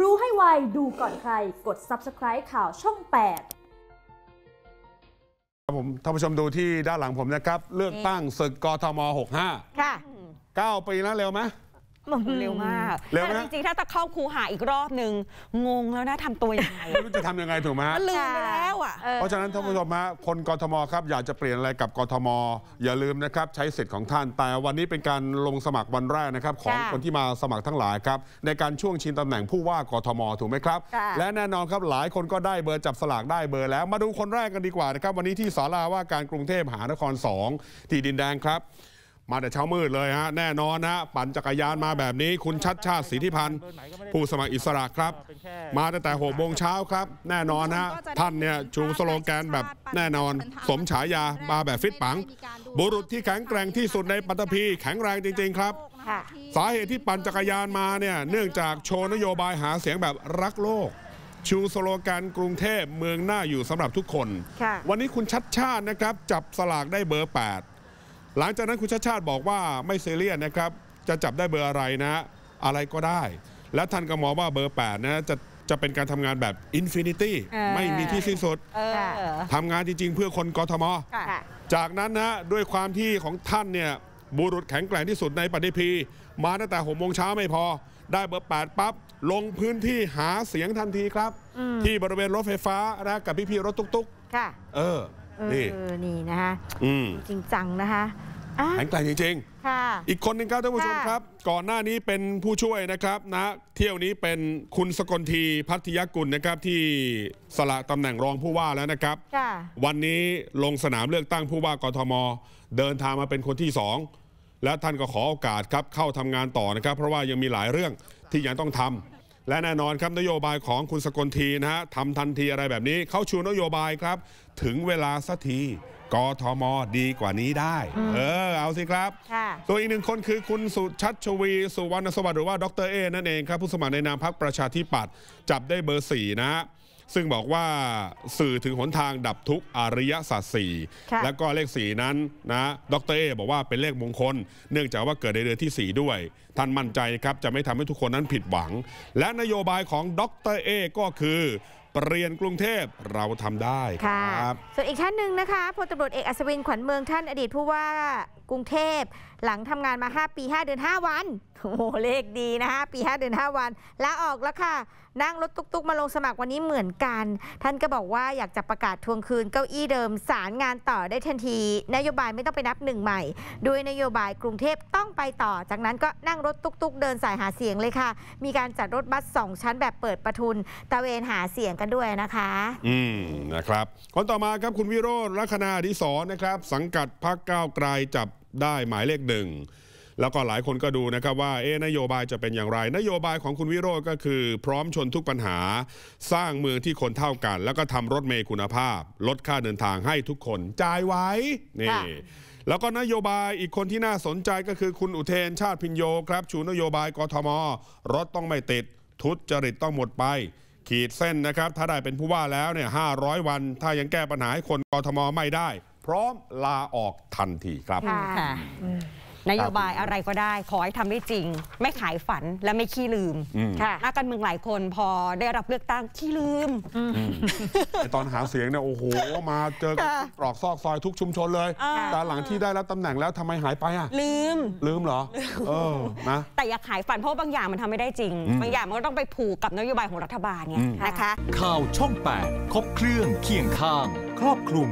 รู้ให้ไวดูก่อนใครกด subscribe ข่าวช่อง8ครับผมท่านผู้ชมดูที่ด้านหลังผมนะครับเลือกตั้งศึกกทม65ค่ะ 9 ปีแล้วเร็วไหมเร็วมากเร็วแต่จริงๆถ้าจะเข้าครูหาอีกรอบนึงงงแล้วนะทำตัวยังไงไม่รู้จะทำยังไงถูกไหมฮะมันลืมไปแล้วอ่ะเพราะฉะนั้นท่านผู้ชมฮะคนกทมครับอยากจะเปลี่ยนอะไรกับกทมอย่าลืมนะครับใช้สิทธิ์ของท่านแต่วันนี้เป็นการลงสมัครวันแรกนะครับของคนที่มาสมัครทั้งหลายครับในการช่วงชิงตำแหน่งผู้ว่ากทมถูกไหมครับ และแน่นอนครับหลายคนก็ได้เบอร์จับสลากได้เบอร์แล้ว มาดูคนแรกกันดีกว่านะครับวันนี้ที่ศาลาว่าการกรุงเทพมหานคร2ที่ดินแดงครับมาแต่เช้ามืดเลยฮะแน่นอนฮะปั่นจักรยานมาแบบนี้ คุณชัดชาติศรีธิพันธ์ผู้สมัครอิสระครับ มาตั้งแต่หกโมงเช้าครับ แน่นอนฮะท่านเนี่ยชูสโลแกนแบบแน่นอน สมฉายามาแบบฟิตปัง บุรุษที่แข็งแกร่งที่สุดในปัตตภีแข็งแรงจริงๆครับ สาเหตุที่ปั่นจักรยานมาเนี่ยเนื่องจากโชว์นโยบายหาเสียงแบบรักโลก ชูสโลแกนกรุงเทพเมืองหน้าอยู่สำหรับทุกคน วันนี้คุณชัดชาตินะครับจับสลากได้เบอร์8หลังจากนั้นคุณชาติชาติบอกว่าไม่เซเรียสนะครับ จะจับได้เบอร์อะไรนะ อะไรก็ได้ และท่านก็มองว่าเบอร์8นะจะจะเป็นการทำงานแบบอินฟินิตี้ ไม่มีที่สิ้นสุดทำงานจริงๆเพื่อคนกทมจากนั้นนะด้วยความที่ของท่านเนี่ย บุรุษแข็งแกร่งที่สุดในปฏิพี มาตั้งแต่หกโมงเช้าไม่พอ ได้เบอร์แปดปั๊บลงพื้นที่หาเสียงทันทีครับ ที่บริเวณรถไฟฟ้านะกับพี่ๆรถตุ๊กๆค่ะเออนี่นี่นะคะจริงจังนะคะแข็งแกร่งจริงๆอีกคนหนึ่งครับท่านผู้ชมครับ ก่อนหน้านี้เป็นผู้ช่วยนะครับนะเที่ยวนี้เป็นคุณสกลทีพัทยกุลนะครับที่สละตำแหน่งรองผู้ว่าแล้วนะครับวันนี้ลงสนามเลือกตั้งผู้ว่ากทมเดินทางมาเป็นคนที่2และท่านก็ขอโอกาสครับเข้าทำงานต่อนะครับ เพราะว่ายังมีหลายเรื่องที่ยังต้องทำและแน่นอนครับนโยบายของคุณสกลทีนะฮะทำทันทีอะไรแบบนี้ เขาชูนโยบายครับ ถึงเวลาสักทีกทมดีกว่านี้ได้ เออเอาสิครับ ตัวอีกหนึ่งคนคือคุณสุชัชวีสุวรรณสวัสดิ์หรือว่าดรเอนั่นเองครับ ผู้สมัครในนามพรรคประชาธิปัตย์จับได้เบอร์สี่นะฮะซึ่งบอกว่าสื่อถึงหนทางดับทุกอริยสัจสี่แล้วก็เลขสี่นั้นนะดรเอบอกว่าเป็นเลขมงคล เนื่องจากว่าเกิดในเดือนที่ 4 ด้วย ท่านมั่นใจครับจะไม่ทำให้ทุกคนนั้นผิดหวัง และนโยบายของดรเอก็คือ เปลี่ยนกรุงเทพเราทำได้ครับส่วนอีกท่านหนึ่งนะคะพลตารวจเอกอัศวิน ขวัญเมืองท่านอดีตผู้ว่ากรุงเทพหลังทำงานมา5ปี 5 เดือน5วันโอ้โหเลขดีนะฮะปีห้าเดือนห้าวันลาออกแล้วค่ะ นั่งรถตุกๆมาลงสมัครวันนี้เหมือนกัน ท่านก็บอกว่าอยากจะประกาศทวงคืนเก้าอี้เดิมสารงานต่อได้ทันที นโยบายไม่ต้องไปนับหนึ่งใหม่ ด้วยนโยบายกรุงเทพต้องไปต่อ จากนั้นก็นั่งรถตุกๆ เดินสายหาเสียงเลยค่ะ มีการจัดรถบัสสองชั้นแบบเปิดประทุน ตะเวนหาเสียงกันด้วยนะคะ อืมนะครับคนต่อมาครับคุณวิโรจน์ลัคนาดิศรนะครับ สังกัดพรรคก้าวไกลจับได้หมายเลขหนึ่งแล้วก็หลายคนก็ดูนะครับว่าเอ๊นโยบายจะเป็นอย่างไร นโยบายของคุณวิโรจน์ก็คือ พร้อมชนทุกปัญหา สร้างเมืองที่คนเท่ากัน แล้วก็ทำรถเมย์คุณภาพ ลดค่าเดินทางให้ทุกคนจ่ายไว้นี่ แล้วก็นโยบายอีกคนที่น่าสนใจก็คือคุณอุเทนชาติพินโยครับ ชูนโยบายกทมรถต้องไม่ติด ทุจริตต้องหมดไปขีดเส้นนะครับถ้าได้เป็นผู้ว่าแล้วเนี่ยห้าร้อยวัน ถ้ายังแก้ปัญหาให้คนกทมไม่ได้ พร้อมลาออกทันทีครับนโยบายอะไรก็ได้ขอให้ทำได้จริง ไม่ขายฝันและไม่ขี้ลืม ค่ะนักการเมืองหลายคนพอได้รับเลือกตั้งขี้ลืมตอนหาเสียงเนี่ยโอ้โหมาเจอกรอกซอกซอยทุกชุมชนเลย แต่หลังที่ได้รับตำแหน่งแล้วทำไมหายไปอ่ะลืมลืมเหรอเออนะแต่อย่าขายฝันเพราะบางอย่างมันทำไม่ได้จริงบางอย่างมันก็ต้องไปผูกกับนโยบายของรัฐบาลไงนะคะ ข่าวช่อง8ครบเครื่องเคียงข้างครอบคลุม